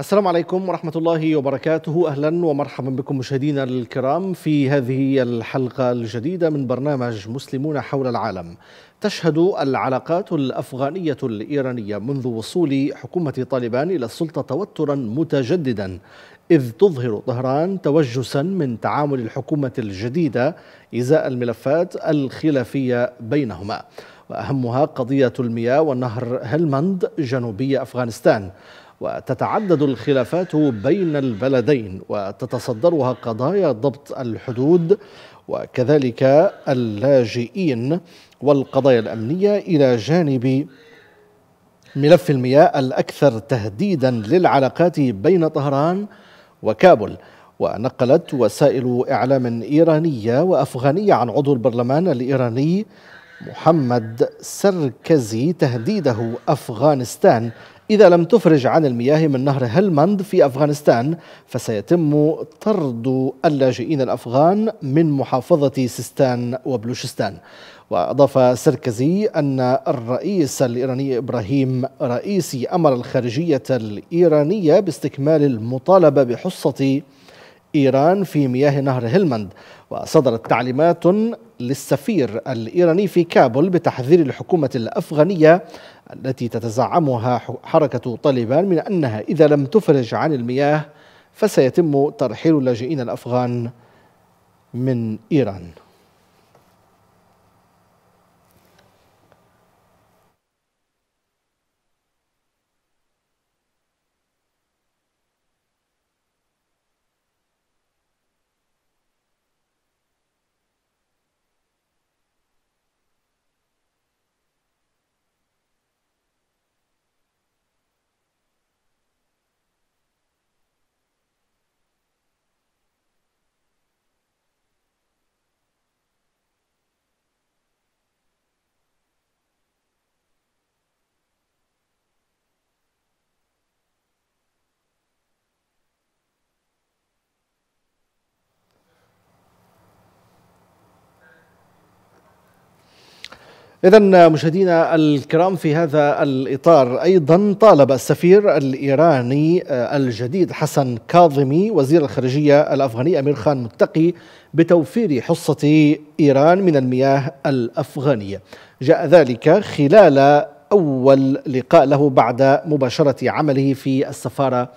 السلام عليكم ورحمة الله وبركاته أهلا ومرحبا بكم مشاهدينا الكرام في هذه الحلقة الجديدة من برنامج مسلمون حول العالم تشهد العلاقات الأفغانية الإيرانية منذ وصول حكومة طالبان إلى السلطة توترا متجددا إذ تظهر طهران توجسا من تعامل الحكومة الجديدة إزاء الملفات الخلافية بينهما وأهمها قضية المياه ونهر هلمند جنوبي أفغانستان وتتعدد الخلافات بين البلدين وتتصدرها قضايا ضبط الحدود وكذلك اللاجئين والقضايا الامنيه الى جانب ملف المياه الاكثر تهديدا للعلاقات بين طهران وكابل ونقلت وسائل اعلام ايرانيه وافغانيه عن عضو البرلمان الايراني محمد سركزي تهديده افغانستان إذا لم تفرج عن المياه من نهر هلمند في أفغانستان فسيتم طرد اللاجئين الأفغان من محافظة سستان وبلوشستان وأضاف سركزي أن الرئيس الإيراني إبراهيم رئيسي أمر الخارجية الإيرانية باستكمال المطالبة بحصة إيران في مياه نهر هلمند وصدرت تعليمات للسفير الإيراني في كابل بتحذير الحكومة الأفغانية التي تتزعمها حركة طالبان من أنها إذا لم تفرج عن المياه فسيتم ترحيل اللاجئين الأفغان من إيران إذا مشاهدينا الكرام في هذا الإطار أيضا طالب السفير الإيراني آه، الجديد حسن كاظمي وزير الخارجية الأفغاني أمير خان متقي بتوفير حصة إيران من المياه الأفغانية جاء ذلك خلال أول لقاء له بعد مباشرة عمله في السفارة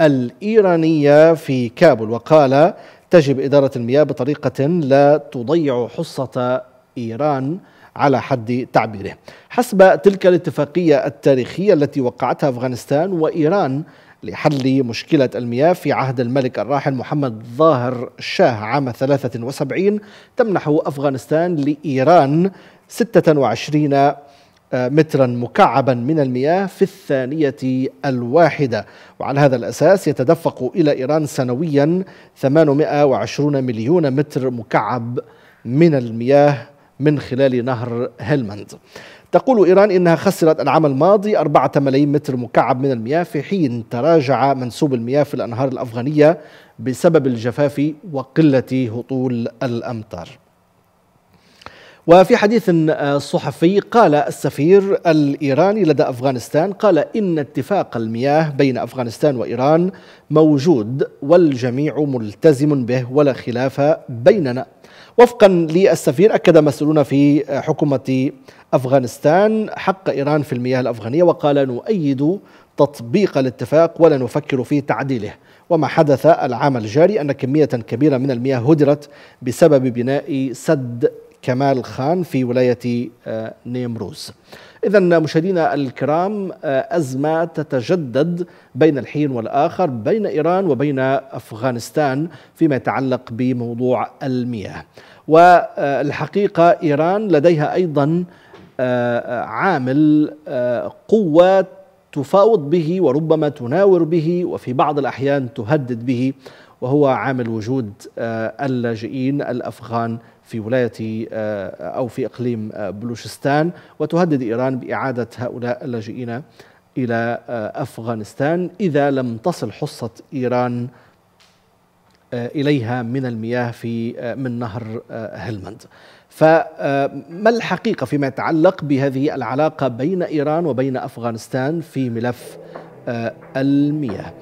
الإيرانية في كابول وقال تجب إدارة المياه بطريقة لا تضيع حصة إيران على حد تعبيره حسب تلك الاتفاقية التاريخية التي وقعتها أفغانستان وإيران لحل مشكلة المياه في عهد الملك الراحل محمد ظاهر شاه عام 73 تمنح أفغانستان لإيران 26 آه، مترا مكعبا من المياه في الثانية الواحدة وعلى هذا الأساس يتدفق إلى إيران سنويا 820 مليون متر مكعب من المياه من خلال نهر هلمند تقول إيران إنها خسرت العام الماضي أربعة ملايين متر مكعب من المياه في حين تراجع منسوب المياه في الأنهار الأفغانية بسبب الجفاف وقلة هطول الأمطار وفي حديث آه، صحفي قال السفير الايراني لدى افغانستان قال ان اتفاق المياه بين افغانستان وايران موجود والجميع ملتزم به ولا خلاف بيننا. وفقا للسفير اكد مسؤولون في حكومه افغانستان حق ايران في المياه الافغانيه وقال نؤيد تطبيق الاتفاق ولا نفكر في تعديله. وما حدث العام الجاري أن كمية كبيرة من المياه هدرت بسبب بناء سد كمال خان في ولاية آه، نيمروز إذا مشاهدينا الكرام آه، أزمة تتجدد بين الحين والآخر بين إيران وبين أفغانستان فيما يتعلق بموضوع المياه والحقيقة إيران لديها أيضا آه، عامل قوة تفاوض به وربما تناور به وفي بعض الأحيان تهدد به وهو عامل وجود آه، اللاجئين الأفغان في ولاية آه، أو في إقليم آه، بلوشستان وتهدد إيران بإعادة هؤلاء اللاجئين إلى أفغانستان إذا لم تصل حصة إيران إليها من المياه في من نهر هلمند فما الحقيقة فيما يتعلق بهذه العلاقة بين إيران وبين أفغانستان في ملف المياه